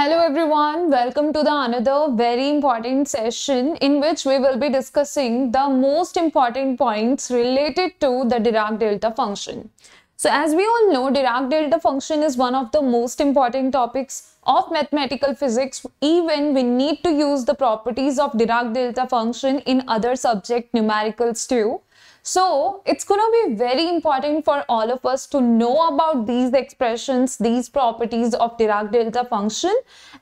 Hello everyone, welcome to the another very important session in which we will be discussing the most important points related to the Dirac delta function. So as we all know, Dirac delta function is one of the most important topics of mathematical physics even we need to use the properties of Dirac delta function in other subject numericals too. So it's going to be very important for all of us to know about these expressions, these properties of Dirac delta function.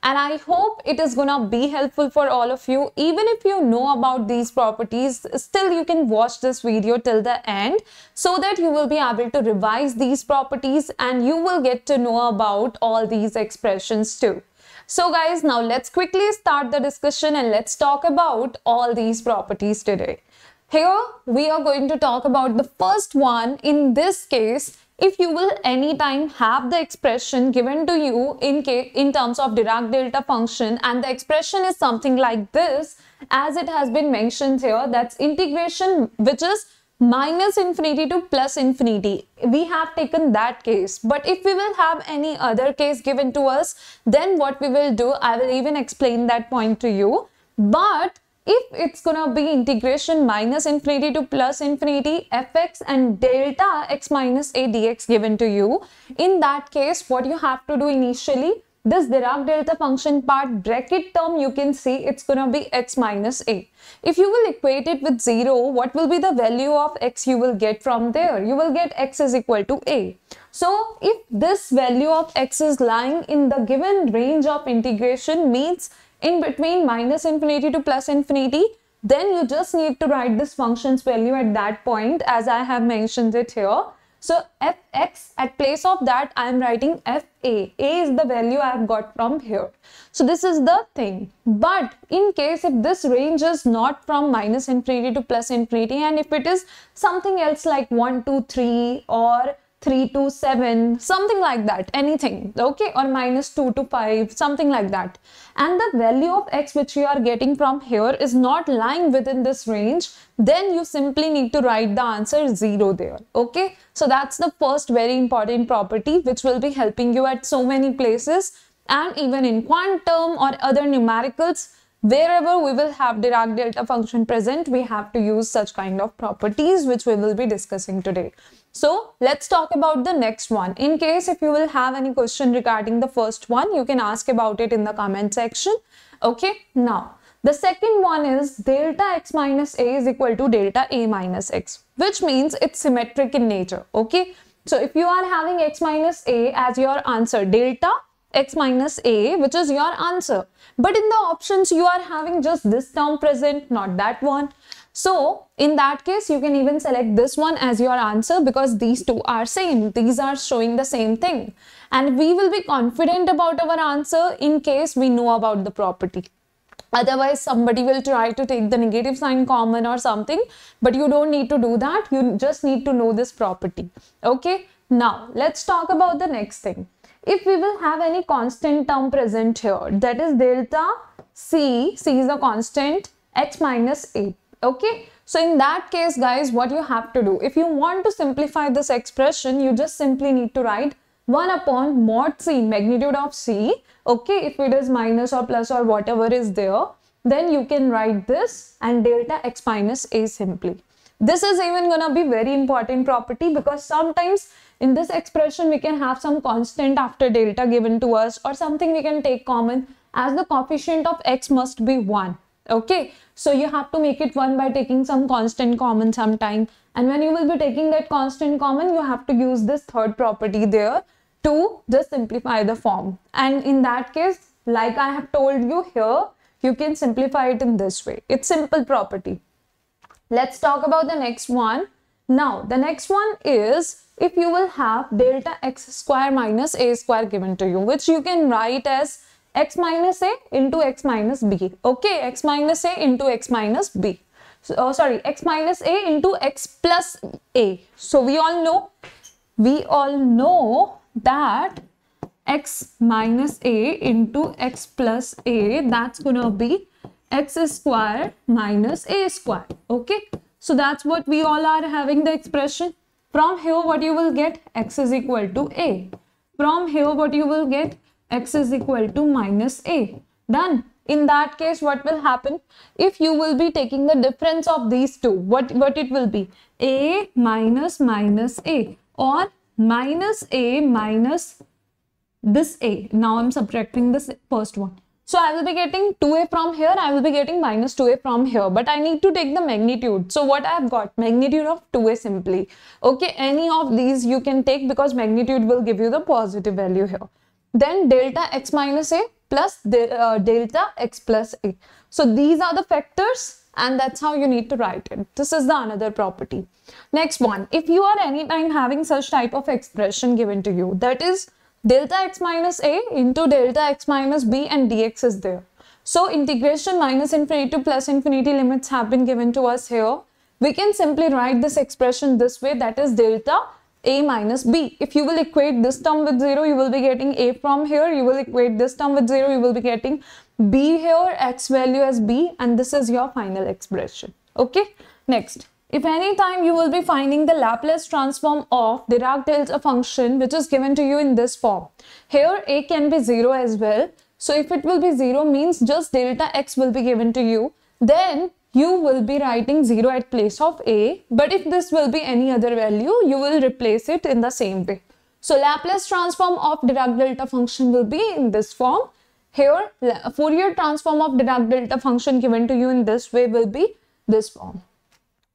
And I hope it is going to be helpful for all of you. Even if you know about these properties, still you can watch this video till the end so that you will be able to revise these properties and you will get to know about all these expressions too. So guys, now let's quickly start the discussion and let's talk about all these properties today. Here, we are going to talk about the first one. In this case, if you will anytime have the expression given to you in, in terms of Dirac delta function and the expression is something like this, as it has been mentioned here, that's integration which is minus infinity to plus infinity. We have taken that case. But if we will have any other case given to us, then what we will do, I will even explain that point to you. But if it's gonna be integration minus infinity to plus infinity fx and delta x minus a dx given to you, in that case what you have to do initially, this Dirac delta function part bracket term you can see it's gonna be x minus a. If you will equate it with 0, what will be the value of x you will get from there? You will get x is equal to a. So if this value of x is lying in the given range of integration means in between minus infinity to plus infinity, then you just need to write this function's value at that point as I have mentioned it here. So fx, at place of that, I am writing fa. a is the value I have got from here. So this is the thing. But in case if this range is not from minus infinity to plus infinity and if it is something else like 1, 2, 3 or 3 to 7, something like that, anything, okay, or minus 2 to 5, something like that. And the value of x which you are getting from here is not lying within this range, then you simply need to write the answer 0 there, okay. So that's the first very important property which will be helping you at so many places and even in quantum or other numericals Wherever we will have Dirac delta function present, we have to use such kind of properties which we will be discussing today. So let's talk about the next one. In case if you will have any question regarding the first one, you can ask about it in the comment section. Okay, now the second one is delta x minus a is equal to delta a minus x, which means it's symmetric in nature. Okay, so if you are having x minus a as your answer delta, x minus a which is your answer. But in the options you are having just this term present not that one. So in that case you can even select this one as your answer because these two are same. These are showing the same thing and we will be confident about our answer in case we know about the property. Otherwise somebody will try to take the negative sign common or something but you don't need to do that. You just need to know this property. Okay. Now let's talk about the next thing if we will have any constant term present here that is delta c c is a constant h minus a okay so in that case guys what you have to do if you want to simplify this expression you just simply need to write 1 upon mod c magnitude of c okay if it is minus or plus or whatever is there then you can write this and delta x minus a simply this is even gonna be very important property because sometimes in this expression, we can have some constant after delta given to us or something we can take common as the coefficient of x must be 1. Okay, so you have to make it 1 by taking some constant common sometime. And when you will be taking that constant common, you have to use this third property there to just simplify the form. And in that case, like I have told you here, you can simplify it in this way. It's simple property. Let's talk about the next one now, the next one is if you will have delta x square minus a square given to you, which you can write as x minus a into x minus b. Okay, x minus a into x minus b. So, oh, sorry, x minus a into x plus a. So, we all know, we all know that x minus a into x plus a, that's gonna be x square minus a square. Okay, so that's what we all are having the expression. From here what you will get x is equal to a. From here what you will get x is equal to minus a. Done. In that case what will happen if you will be taking the difference of these two what, what it will be a minus minus a or minus a minus this a. Now I'm subtracting this first one. So I will be getting 2a from here, I will be getting minus 2a from here, but I need to take the magnitude. So what I have got, magnitude of 2a simply. Okay, any of these you can take because magnitude will give you the positive value here. Then delta x minus a plus de uh, delta x plus a. So these are the factors and that's how you need to write it. This is the another property. Next one, if you are anytime having such type of expression given to you, that is delta x minus a into delta x minus b and dx is there. So integration minus infinity to plus infinity limits have been given to us here. We can simply write this expression this way that is delta a minus b. If you will equate this term with 0, you will be getting a from here. You will equate this term with 0, you will be getting b here, x value as b and this is your final expression. Okay, next. If any time you will be finding the Laplace transform of Dirac delta function which is given to you in this form. Here a can be 0 as well. So if it will be 0 means just delta x will be given to you. Then you will be writing 0 at place of a. But if this will be any other value you will replace it in the same way. So Laplace transform of Dirac delta function will be in this form. Here Fourier transform of Dirac delta function given to you in this way will be this form.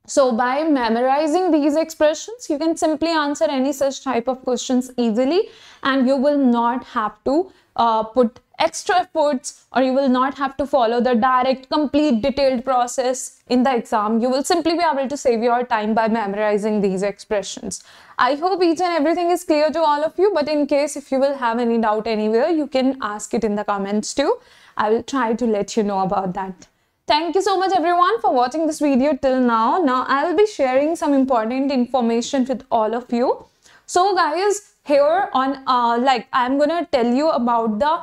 So by memorizing these expressions, you can simply answer any such type of questions easily and you will not have to uh, put extra efforts or you will not have to follow the direct, complete, detailed process in the exam. You will simply be able to save your time by memorizing these expressions. I hope each and everything is clear to all of you, but in case if you will have any doubt anywhere, you can ask it in the comments too. I will try to let you know about that. Thank you so much everyone for watching this video till now. Now I'll be sharing some important information with all of you. So guys, here on uh, like I'm gonna tell you about the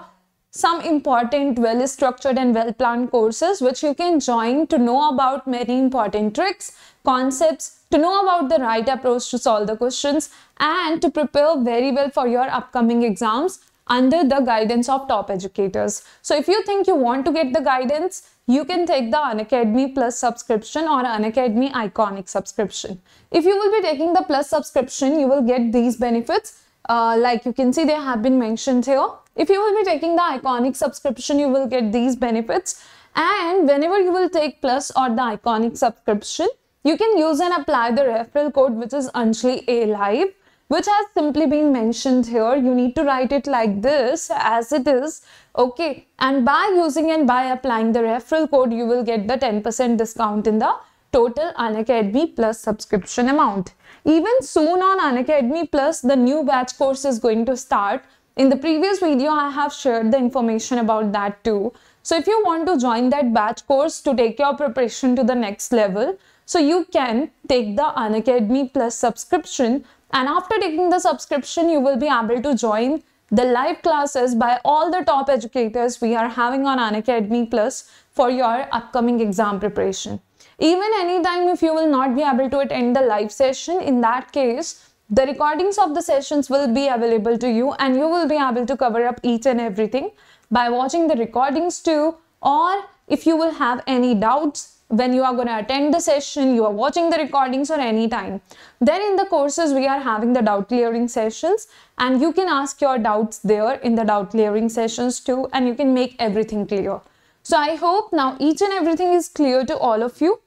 some important well-structured and well-planned courses which you can join to know about many important tricks, concepts, to know about the right approach to solve the questions and to prepare very well for your upcoming exams under the guidance of top educators. So if you think you want to get the guidance, you can take the Unacademy Plus subscription or Unacademy Iconic subscription. If you will be taking the Plus subscription, you will get these benefits. Uh, like you can see, they have been mentioned here. If you will be taking the Iconic subscription, you will get these benefits. And whenever you will take Plus or the Iconic subscription, you can use and apply the referral code which is Anjali A Live which has simply been mentioned here. You need to write it like this as it is. Okay. And by using and by applying the referral code, you will get the 10% discount in the total Unacademy Plus subscription amount. Even soon on Unacademy Plus, the new batch course is going to start. In the previous video, I have shared the information about that too. So if you want to join that batch course to take your preparation to the next level, so you can take the Unacademy Plus subscription and after taking the subscription, you will be able to join the live classes by all the top educators we are having on Unacademy Plus for your upcoming exam preparation. Even anytime if you will not be able to attend the live session, in that case, the recordings of the sessions will be available to you and you will be able to cover up each and everything by watching the recordings too or if you will have any doubts when you are going to attend the session, you are watching the recordings or any time. Then in the courses, we are having the doubt clearing sessions and you can ask your doubts there in the doubt clearing sessions too and you can make everything clear. So I hope now each and everything is clear to all of you.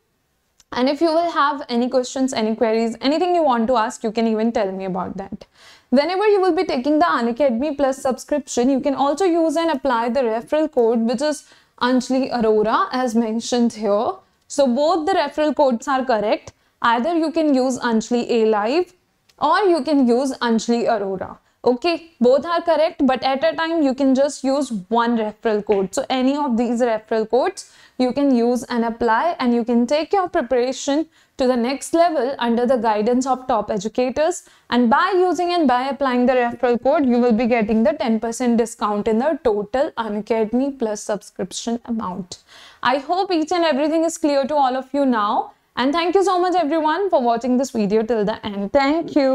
And if you will have any questions, any queries, anything you want to ask, you can even tell me about that. Whenever you will be taking the Unacademy Plus subscription, you can also use and apply the referral code which is Anjali Aurora as mentioned here. So both the referral codes are correct. Either you can use Anjali A Live or you can use Anjali Aurora okay both are correct but at a time you can just use one referral code so any of these referral codes you can use and apply and you can take your preparation to the next level under the guidance of top educators and by using and by applying the referral code you will be getting the 10% discount in the total unacademy plus subscription amount i hope each and everything is clear to all of you now and thank you so much everyone for watching this video till the end thank you